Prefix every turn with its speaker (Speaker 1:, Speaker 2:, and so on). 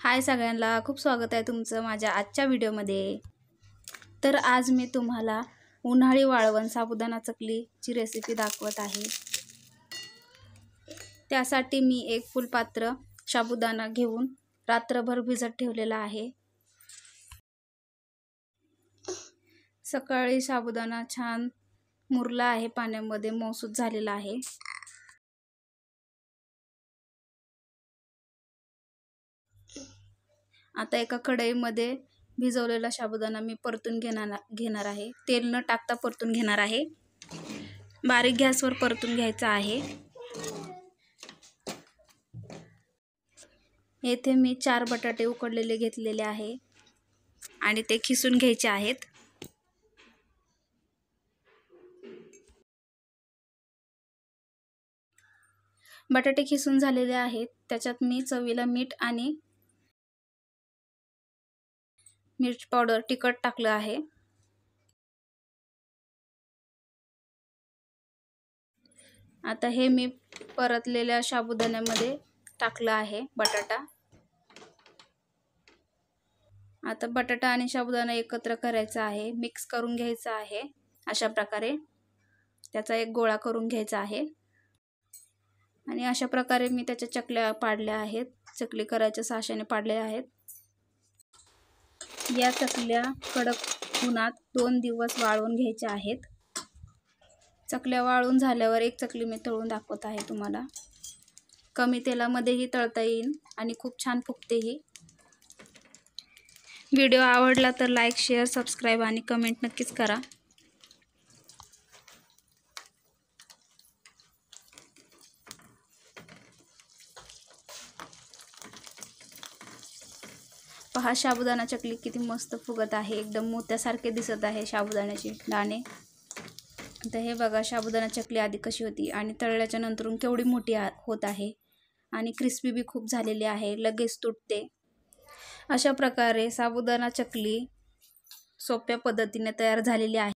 Speaker 1: हाय सगळ्यांना खूप स्वागत आहे तुमचं माझ्या आजच्या व्हिडिओमध्ये तर आज मी तुम्हाला उन्हाळी वाळवण साबुदाणा चकलीची रेसिपी दाखवत आहे त्यासाठी मी एक फुलपात्र साबुदाणा घेऊन रात्रभर भिजत ठेवलेला आहे सकाळी साबुदाणा छान मुरला आहे पाण्यामध्ये मौसूद झालेला आहे आता एका कढईमध्ये भिजवलेला साबुदाणा मी परतून घेणार घेणार आहे तेल न टाकता परतून घेणार आहे बारीक गॅसवर परतून घ्यायचा आहे येथे मी चार बटाटे उकडलेले घेतलेले आहे आणि ते खिसून घ्यायचे आहेत
Speaker 2: बटाटे खिसून झालेले आहेत त्याच्यात मी चवीला मीठ आणि मिर्च पावडर तिखट टाकलं आहे
Speaker 1: आता हे मी परतलेल्या साबुदाण्यामध्ये टाकलं आहे बटाटा आता बटाटा आणि साबुदाणा एकत्र करायचा आहे मिक्स करून घ्यायचा आहे अशा प्रकारे त्याचा एक गोळा करून घ्यायचा आहे आणि अशा प्रकारे मी त्याच्या चकल्या पाडल्या आहेत चकली करायच्या सहाशाने पाडल्या आहेत या चकल्या कडक उन्हात दोन दिवस वाळवून घ्यायच्या आहेत चकल्या वाळून झाल्यावर एक चकली मी तळून दाखवत आहे तुम्हाला कमी तेलामध्येही तळता येईल आणि खूप छान फुकतेही व्हिडिओ आवडला तर लाईक शेअर सबस्क्राईब आणि कमेंट नक्कीच करा पहा साबुदाणा चकली किती मस्त फुगत आहे एकदम मोत्यासारखे दिसत आहे शाबुदाण्याचे दाणे तर हे बघा साबुदाणा चकली आधी कशी होती आणि तळल्याच्या नंतरून केवढी मोठी होत आहे आणि क्रिस्पी बी खूप झालेली आहे लगेच तुटते अशा प्रकारे साबुदाणा चकली सोप्या
Speaker 2: पद्धतीने तयार झालेली आहे